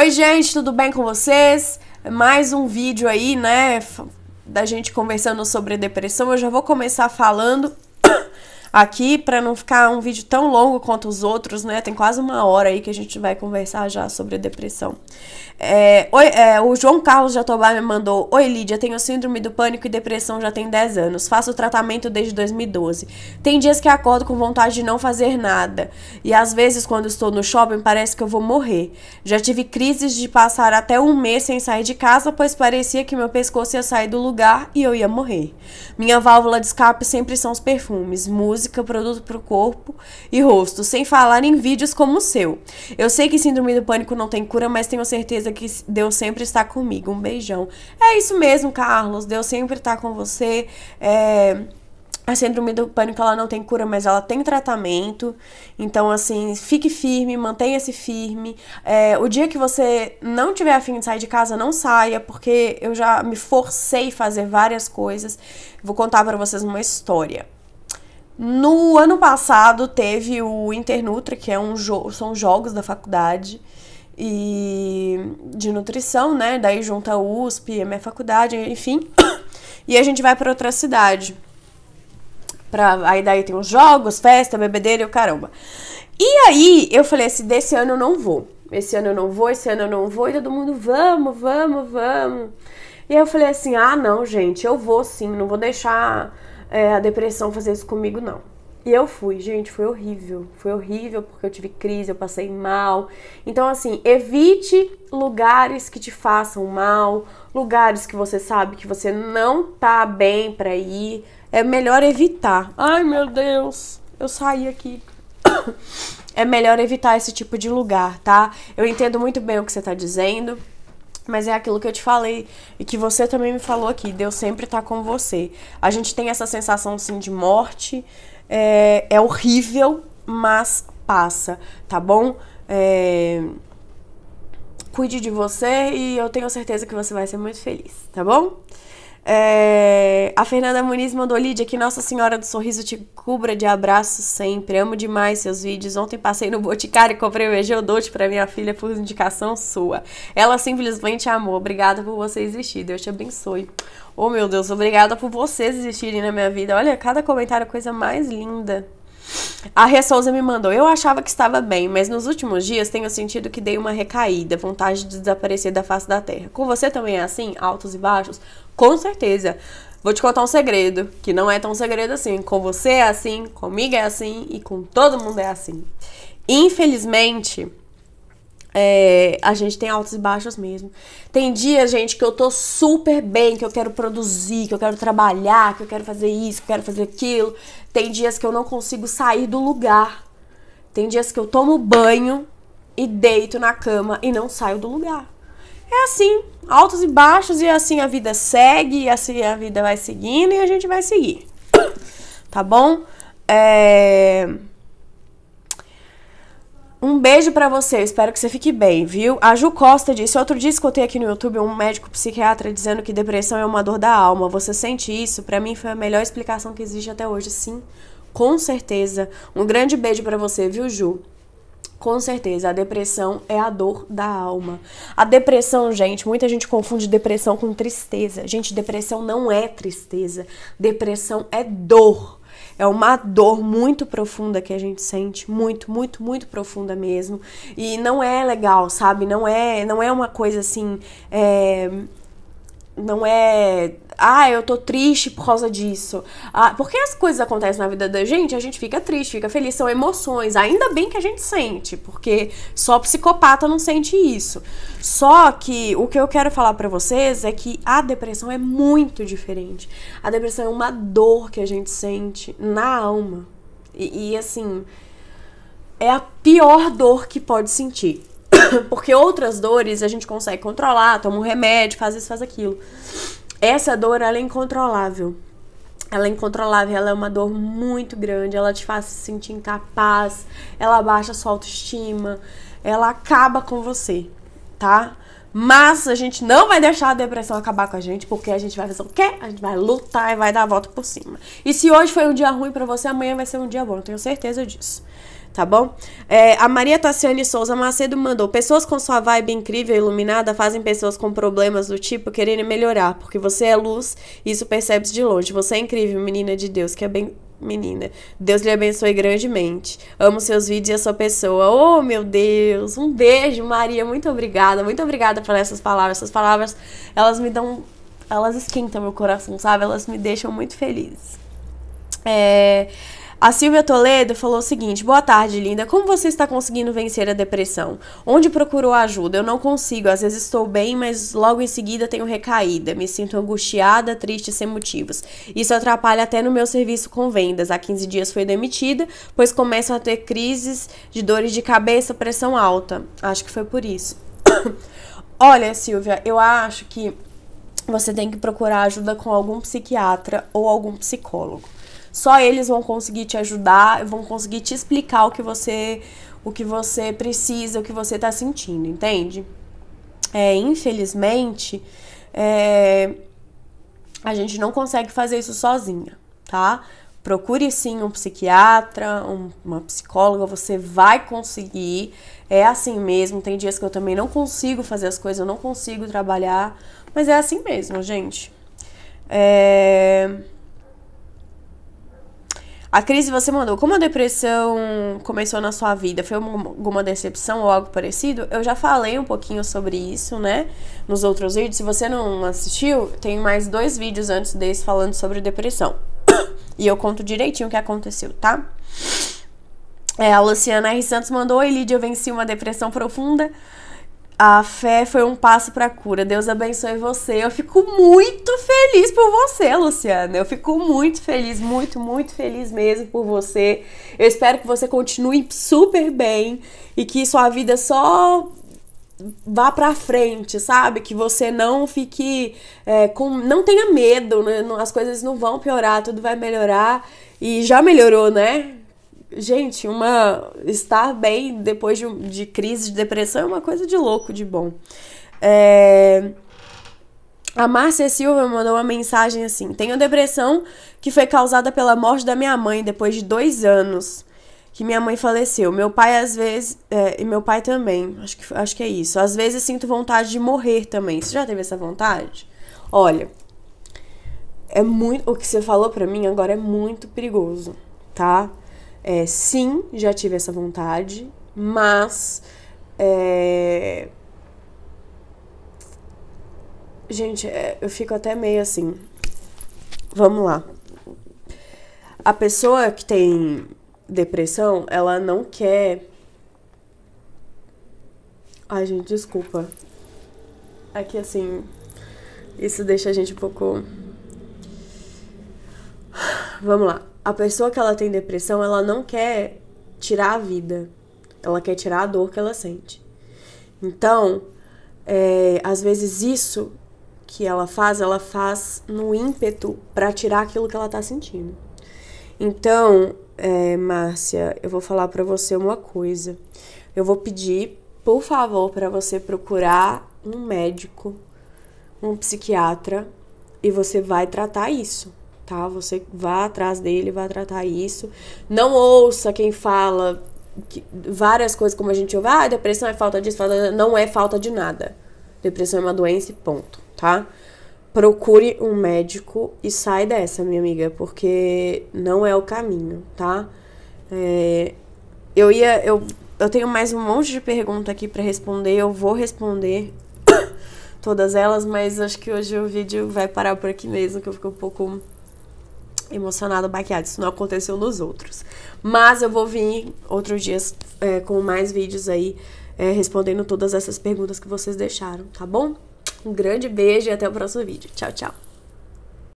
Oi, gente, tudo bem com vocês? Mais um vídeo aí, né, da gente conversando sobre depressão. Eu já vou começar falando aqui para não ficar um vídeo tão longo quanto os outros, né? Tem quase uma hora aí que a gente vai conversar já sobre depressão. É, oi, é, o João Carlos Jatobá me mandou: Oi Lídia, tenho síndrome do pânico e depressão já tem 10 anos. Faço tratamento desde 2012. Tem dias que acordo com vontade de não fazer nada. E às vezes, quando estou no shopping, parece que eu vou morrer. Já tive crises de passar até um mês sem sair de casa, pois parecia que meu pescoço ia sair do lugar e eu ia morrer. Minha válvula de escape sempre são os perfumes, música música, produto para o corpo e rosto, sem falar em vídeos como o seu. Eu sei que síndrome do pânico não tem cura, mas tenho certeza que Deus sempre está comigo. Um beijão. É isso mesmo, Carlos. Deus sempre está com você. É... A síndrome do pânico ela não tem cura, mas ela tem tratamento. Então, assim, fique firme, mantenha-se firme. É, o dia que você não tiver afim de sair de casa, não saia, porque eu já me forcei a fazer várias coisas. Vou contar para vocês uma história. No ano passado teve o Internutra, que é um jo são jogos da faculdade e de nutrição, né? Daí junta a USP, a minha faculdade, enfim. E a gente vai para outra cidade. Pra, aí daí tem os jogos, festa, bebedeira e o caramba. E aí eu falei assim, desse ano eu não vou. Esse ano eu não vou, esse ano eu não vou. E todo mundo, vamos, vamos, vamos. E aí eu falei assim, ah não, gente, eu vou sim, não vou deixar é, a depressão fazer isso comigo, não. E eu fui, gente, foi horrível. Foi horrível porque eu tive crise, eu passei mal. Então, assim, evite lugares que te façam mal, lugares que você sabe que você não tá bem pra ir. É melhor evitar. Ai, meu Deus, eu saí aqui. É melhor evitar esse tipo de lugar, tá? Eu entendo muito bem o que você tá dizendo. Mas é aquilo que eu te falei e que você também me falou aqui. Deus sempre tá com você. A gente tem essa sensação, assim, de morte. É, é horrível, mas passa, tá bom? É... Cuide de você e eu tenho certeza que você vai ser muito feliz, tá bom? É, a Fernanda Muniz mandou Lídia que Nossa Senhora do Sorriso te cubra de abraços sempre. Amo demais seus vídeos. Ontem passei no Boticário e comprei o Egeodote para minha filha por indicação sua. Ela simplesmente amou. Obrigada por você existir. Deus te abençoe. Oh meu Deus, obrigada por vocês existirem na minha vida. Olha, cada comentário é coisa mais linda. A Rê Souza me mandou. Eu achava que estava bem, mas nos últimos dias tenho sentido que dei uma recaída, vontade de desaparecer da face da terra. Com você também é assim? Altos e baixos? Com certeza. Vou te contar um segredo, que não é tão segredo assim. Com você é assim, comigo é assim e com todo mundo é assim. Infelizmente, é, a gente tem altos e baixos mesmo. Tem dias, gente, que eu tô super bem, que eu quero produzir, que eu quero trabalhar, que eu quero fazer isso, que eu quero fazer aquilo. Tem dias que eu não consigo sair do lugar. Tem dias que eu tomo banho e deito na cama e não saio do lugar. É assim, altos e baixos, e assim a vida segue, e assim a vida vai seguindo e a gente vai seguir. Tá bom? É. Um beijo para você, espero que você fique bem, viu? A Ju Costa disse: outro dia escutei aqui no YouTube um médico psiquiatra dizendo que depressão é uma dor da alma. Você sente isso? Para mim foi a melhor explicação que existe até hoje, sim. Com certeza. Um grande beijo para você, viu, Ju? Com certeza, a depressão é a dor da alma. A depressão, gente, muita gente confunde depressão com tristeza. Gente, depressão não é tristeza. Depressão é dor. É uma dor muito profunda que a gente sente, muito, muito, muito profunda mesmo. E não é legal, sabe? Não é, não é uma coisa assim. É não é. Ah, eu tô triste por causa disso. Ah, porque as coisas acontecem na vida da gente, a gente fica triste, fica feliz, são emoções. Ainda bem que a gente sente, porque só psicopata não sente isso. Só que o que eu quero falar para vocês é que a depressão é muito diferente. A depressão é uma dor que a gente sente na alma. e, e assim, é a pior dor que pode sentir. Porque outras dores a gente consegue controlar, toma um remédio, faz isso, faz aquilo. Essa dor, ela é incontrolável. Ela é incontrolável, ela é uma dor muito grande, ela te faz se sentir incapaz, ela baixa sua autoestima, ela acaba com você, tá? Mas a gente não vai deixar a depressão acabar com a gente, porque a gente vai fazer o quê? A gente vai lutar e vai dar a volta por cima. E se hoje foi um dia ruim para você, amanhã vai ser um dia bom, tenho certeza disso tá bom? É, a Maria Tassiane Souza Macedo mandou: Pessoas com sua vibe incrível e iluminada fazem pessoas com problemas do tipo quererem melhorar, porque você é luz e isso percebes de longe. Você é incrível, menina de Deus, que é bem. Menina, Deus lhe abençoe grandemente. Amo seus vídeos e a sua pessoa. Oh, meu Deus! Um beijo, Maria. Muito obrigada. Muito obrigada por essas palavras. Essas palavras, elas me dão. Elas esquentam meu coração, sabe? Elas me deixam muito feliz. É. A Silvia Toledo falou o seguinte: Boa tarde, linda. Como você está conseguindo vencer a depressão? Onde procurou ajuda? Eu não consigo. Às vezes estou bem, mas logo em seguida tenho recaída. Me sinto angustiada, triste, sem motivos. Isso atrapalha até no meu serviço com vendas. Há 15 dias foi demitida, pois começam a ter crises de dores de cabeça, pressão alta. Acho que foi por isso. Olha, Silvia, eu acho que você tem que procurar ajuda com algum psiquiatra ou algum psicólogo. Só eles vão conseguir te ajudar, vão conseguir te explicar o que você, o que você precisa, o que você tá sentindo, entende? É, infelizmente, é, a gente não consegue fazer isso sozinha, tá? Procure sim um psiquiatra, um, uma psicóloga, você vai conseguir. É assim mesmo. Tem dias que eu também não consigo fazer as coisas, eu não consigo trabalhar, mas é assim mesmo, gente. É... A crise você mandou. Como a depressão começou na sua vida? Foi alguma decepção ou algo parecido? Eu já falei um pouquinho sobre isso, né? Nos outros vídeos. Se você não assistiu, tem mais dois vídeos antes desse falando sobre depressão. E eu conto direitinho o que aconteceu, tá? É, a Luciana R. Santos mandou: Lídia, eu venci uma depressão profunda. A fé foi um passo para a cura. Deus abençoe você. Eu fico muito feliz por você, Luciana. Eu fico muito feliz, muito, muito feliz mesmo por você. Eu espero que você continue super bem e que sua vida só vá para frente, sabe? Que você não fique é, com, não tenha medo, né? as coisas não vão piorar, tudo vai melhorar e já melhorou, né? gente, uma estar bem depois de, de crise de depressão é uma coisa de louco, de bom. É... A Márcia Silva mandou uma mensagem assim: Tenho depressão que foi causada pela morte da minha mãe depois de dois anos que minha mãe faleceu. Meu pai, às vezes. É, e meu pai também. Acho que, acho que é isso. Às vezes sinto vontade de morrer também. Você já teve essa vontade? Olha. É muito. O que você falou pra mim agora é muito perigoso, tá? É, sim, já tive essa vontade, mas. É... Gente, é, eu fico até meio assim. Vamos lá. A pessoa que tem depressão, ela não quer. Ai, gente, desculpa. Aqui, é assim. Isso deixa a gente um pouco. Vamos lá a pessoa que ela tem depressão, ela não quer tirar a vida. Ela quer tirar a dor que ela sente. Então, é, às vezes isso que ela faz, ela faz no ímpeto para tirar aquilo que ela tá sentindo. Então, é, Márcia, eu vou falar para você uma coisa. Eu vou pedir, por favor, para você procurar um médico, um psiquiatra e você vai tratar isso tá? Você vá atrás dele, vá tratar isso. Não ouça quem fala que várias coisas como a gente ouve, ah, depressão é falta disso, falta... não é falta de nada. Depressão é uma doença e ponto, tá? Procure um médico e sai dessa, minha amiga, porque não é o caminho, tá? É... eu ia, eu, eu tenho mais um monte de pergunta aqui para responder, eu vou responder todas elas, mas acho que hoje o vídeo vai parar por aqui mesmo, que eu fico um pouco emocionado baqueado. Isso não aconteceu nos outros. Mas eu vou vir outros dias é, com mais vídeos aí é, respondendo todas essas perguntas que vocês deixaram, tá bom? Um grande beijo e até o próximo vídeo. Tchau, tchau.